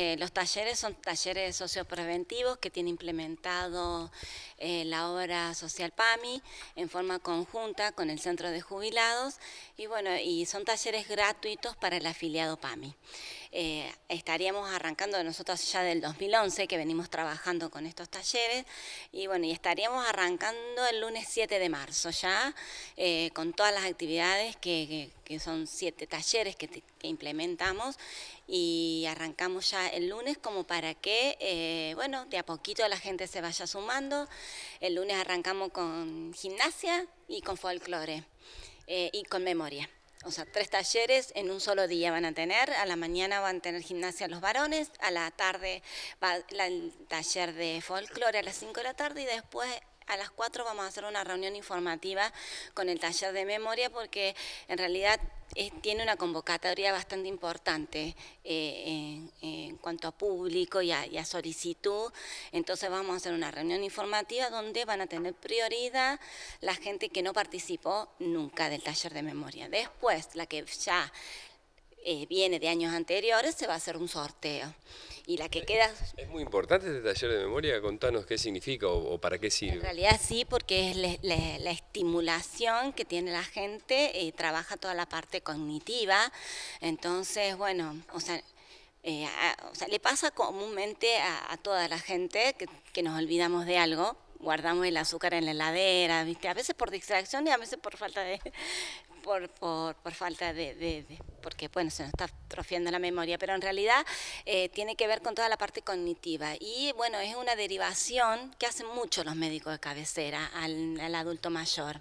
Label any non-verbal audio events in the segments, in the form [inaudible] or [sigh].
Eh, los talleres son talleres sociopreventivos que tiene implementado eh, la obra social PAMI en forma conjunta con el Centro de Jubilados y bueno, y son talleres gratuitos para el afiliado PAMI. Eh, estaríamos arrancando, nosotros ya del 2011 que venimos trabajando con estos talleres, y bueno, y estaríamos arrancando el lunes 7 de marzo ya, eh, con todas las actividades que, son siete talleres que, implementamos, y arrancamos ya el lunes como para que, eh, bueno, de a poquito la gente se vaya sumando. El lunes arrancamos con gimnasia y con folclore y con memoria. O sea, tres talleres en un solo día van a tener. A la mañana van a tener gimnasia los varones, a la tarde va el taller de folclore a las 5 de la tarde y después a las 4 vamos a hacer una reunión informativa con el taller de memoria porque en realidad eh, tiene una convocatoria bastante importante eh, en, cuanto a público y a, solicitud. Entonces vamos a hacer una reunión informativa donde van a tener prioridad la gente que no participó nunca del taller de memoria. Después, la que ya eh, viene de años anteriores, se va a hacer un sorteo y la que queda... Es muy importante este taller de memoria, contanos qué significa o, para qué sirve. En realidad sí, porque es la, estimulación que tiene la gente, eh, trabaja toda la parte cognitiva, entonces, bueno, o sea, eh, o sea, le pasa comúnmente a, toda la gente que, nos olvidamos de algo, guardamos el azúcar en la heladera, ¿viste? a veces por distracción y a veces por falta de, [laughs] por, por, por falta de porque bueno, se nos está atrofiando la memoria, pero en realidad eh, tiene que ver con toda la parte cognitiva. Y bueno, es una derivación que hacen mucho los médicos de cabecera al, adulto mayor.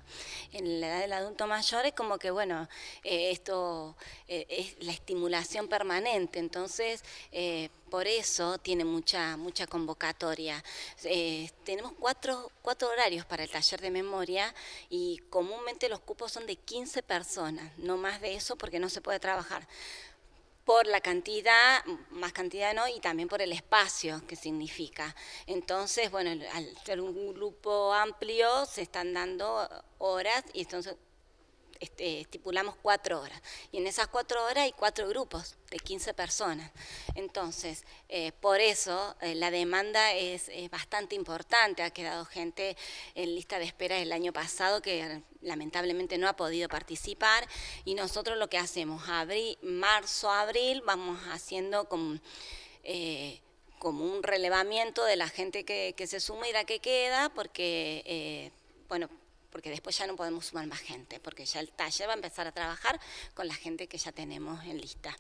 En la edad del adulto mayor es como que, bueno, eh, esto eh, es la estimulación permanente, entonces por eso tiene mucha, mucha convocatoria. tenemos cuatro, cuatro, horarios para el taller de memoria y comúnmente los cupos son de 15 personas, no más de eso porque no se puede trabajar por la cantidad, más cantidad no, y también por el espacio que significa. Entonces, bueno, al ser un grupo amplio, se están dando horas y entonces este, estipulamos cuatro horas. Y en esas cuatro horas hay cuatro grupos de 15 personas. Entonces, eh, por eso eh, la demanda es, bastante importante. Ha quedado gente en lista de espera el año pasado que eh, lamentablemente no ha podido participar y nosotros lo que hacemos, abril, marzo, abril, vamos haciendo como... un relevamiento de la gente que se suma y la que queda, porque, bueno, porque después ya no podemos sumar más gente, porque ya el taller va a empezar a trabajar con la gente que ya tenemos en lista.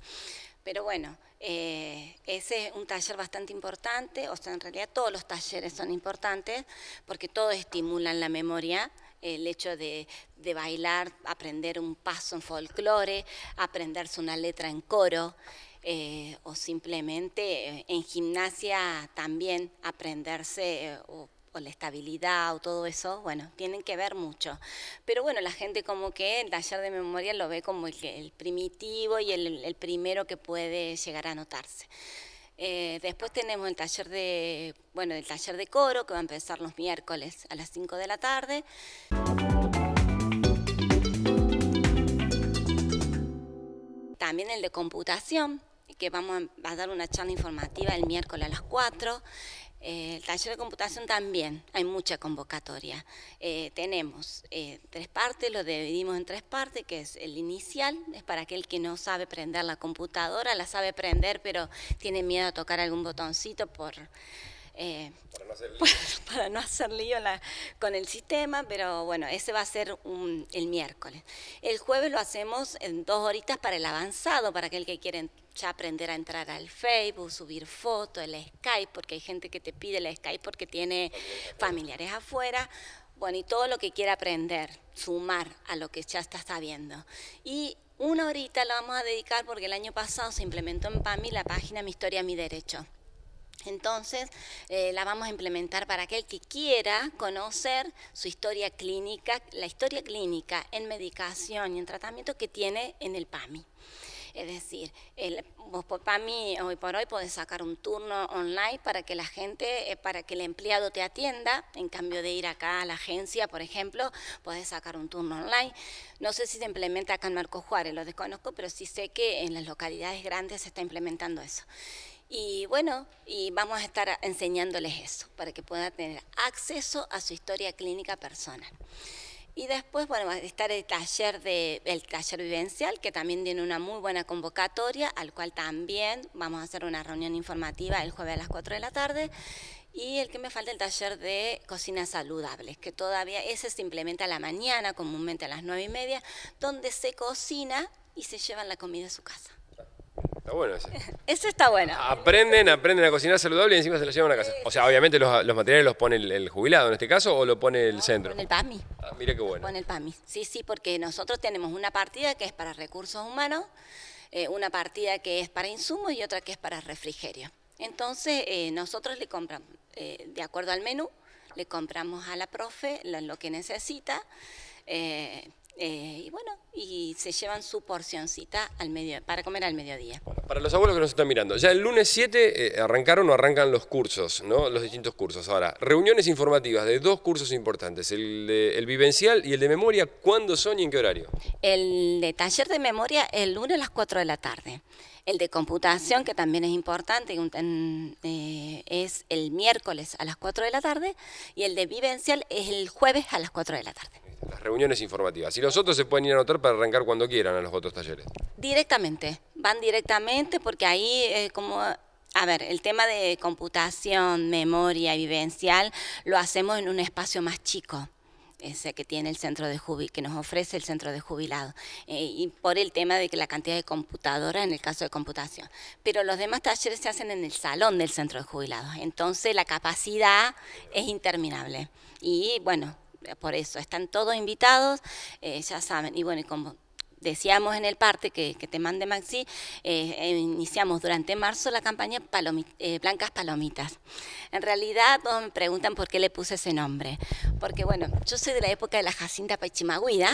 Pero bueno, eh, ese es un taller bastante importante, o sea, en realidad todos los talleres son importantes, porque todos estimulan la memoria, el hecho de, bailar, aprender un paso en folclore, aprenderse una letra en coro, eh, o simplemente eh, en gimnasia también aprenderse o o la estabilidad o todo eso, bueno, tienen que ver mucho. Pero bueno, la gente como que el taller de memoria lo ve como el, primitivo y el, primero que puede llegar a notarse. Eh, después tenemos el taller de, bueno, el taller de coro que va a empezar los miércoles a las 5 de la tarde. También el de computación, que vamos a, a dar una charla informativa el miércoles a las 4. Eh, el taller de computación también, hay mucha convocatoria. Eh, tenemos eh, tres partes, lo dividimos en tres partes, que es el inicial, es para aquel que no sabe prender la computadora, la sabe prender, pero tiene miedo a tocar algún botoncito por eh, [laughs] pues, para, no hacer lío. la, con el sistema, pero bueno, ese va a ser el miércoles. El jueves lo hacemos en dos horitas para el avanzado, para aquel que quiere ya aprender a entrar al Facebook, subir fotos, el Skype, porque hay gente que te pide el Skype porque tiene familiares afuera. Bueno, y todo lo que quiera aprender, sumar a lo que ya está sabiendo. Y una horita lo vamos a dedicar porque el año pasado se implementó en PAMI la página Mi Historia, Mi Derecho. Entonces, eh, la vamos a implementar para aquel que quiera conocer su historia clínica, la historia clínica en medicación y en tratamiento que tiene en el PAMI. Es decir, el, vos por PAMI hoy por hoy podés sacar un turno online para que la gente, eh, para que el empleado te atienda, en cambio de ir acá a la agencia, por ejemplo, podés sacar un turno online. No sé si se implementa acá en Marco Juárez, lo desconozco, pero sí sé que en las localidades grandes se está implementando eso. Y bueno, y vamos a estar enseñándoles eso para que puedan tener acceso a su historia clínica personal. Y después, bueno, va a estar el taller, de, el taller vivencial, que también tiene una muy buena convocatoria, al cual también vamos a hacer una reunión informativa el jueves a las 4 de la tarde. Y el que me falta, el taller de cocina saludable, que todavía ese se implementa a la mañana, comúnmente a las 9 y media, donde se cocina y se llevan la comida a su casa. Está bueno [laughs] eso. está bueno. Aprenden, aprenden a cocinar saludable y encima se lo llevan a casa. O sea, obviamente los, materiales los pone el, jubilado en este caso o lo pone el centro. Pone el PAMI. Ah, mira qué bueno. Pone el PAMI. Sí, sí, porque nosotros tenemos una partida que es para recursos humanos, eh, una partida que es para insumos y otra que es para refrigerio. Entonces, eh, nosotros le compramos, eh, de acuerdo al menú, le compramos a la profe lo, que necesita. Eh, y bueno, y se llevan su porcioncita al medio, para comer al mediodía. para los abuelos que nos están mirando, ya el lunes 7 eh, arrancaron o arrancan los cursos, los distintos cursos. Ahora, reuniones informativas de dos cursos importantes, el, de, el vivencial y el de memoria, ¿cuándo son y en qué horario? El de taller de memoria el lunes a las 4 de la tarde. El de computación, que también es importante, eh, es el miércoles a las 4 de la tarde. Y el de vivencial es el jueves a las 4 de la tarde las reuniones informativas. Y los otros se pueden ir a anotar para arrancar cuando quieran a los otros talleres. Directamente, van directamente porque ahí eh, como a ver, el tema de computación, memoria vivencial lo hacemos en un espacio más chico ese que tiene el centro de jubil que nos ofrece el centro de jubilados eh, y por el tema de que la cantidad de computadoras en el caso de computación pero los demás talleres se hacen en el salón del centro de jubilados entonces la capacidad es interminable y bueno por eso, están todos invitados, eh, ya saben, y bueno, como decíamos en el parte que, te mande Maxi, eh, eh, iniciamos durante marzo la campaña eh, Blancas Palomitas. En realidad todos me preguntan por qué le puse ese nombre, porque bueno, yo soy de la época de la Jacinta Pachimaguida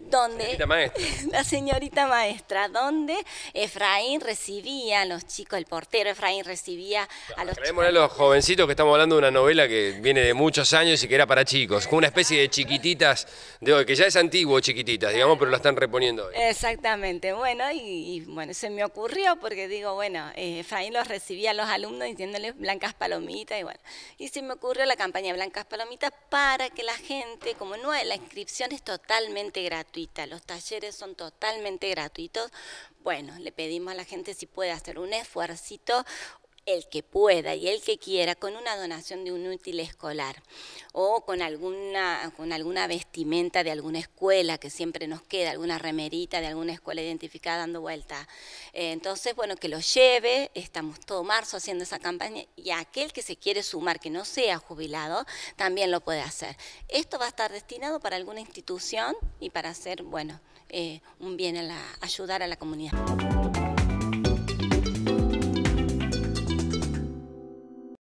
donde [laughs] la señorita maestra, donde Efraín recibía a los chicos, el portero Efraín recibía a los chicos. a los jovencitos que estamos hablando de una novela que viene de muchos años y que era para chicos, con una especie de chiquititas de que ya es antiguo chiquititas, digamos, pero la están reponiendo. Exactamente, bueno, y, bueno, se me ocurrió porque digo, bueno, eh, Efraín los recibía a los alumnos diciéndoles blancas palomitas y bueno, y se me ocurrió la campaña Blancas Palomitas para que la gente, como no, la inscripción es totalmente gratuita, los talleres son totalmente gratuitos, bueno, le pedimos a la gente si puede hacer un esfuercito el que pueda y el que quiera con una donación de un útil escolar o con alguna, con alguna vestimenta de alguna escuela que siempre nos queda, alguna remerita de alguna escuela identificada dando vuelta. Eh, entonces, bueno, que lo lleve, estamos todo marzo haciendo esa campaña y aquel que se quiere sumar, que no sea jubilado, también lo puede hacer. Esto va a estar destinado para alguna institución y para hacer, bueno, eh, un bien a la, ayudar a la comunidad.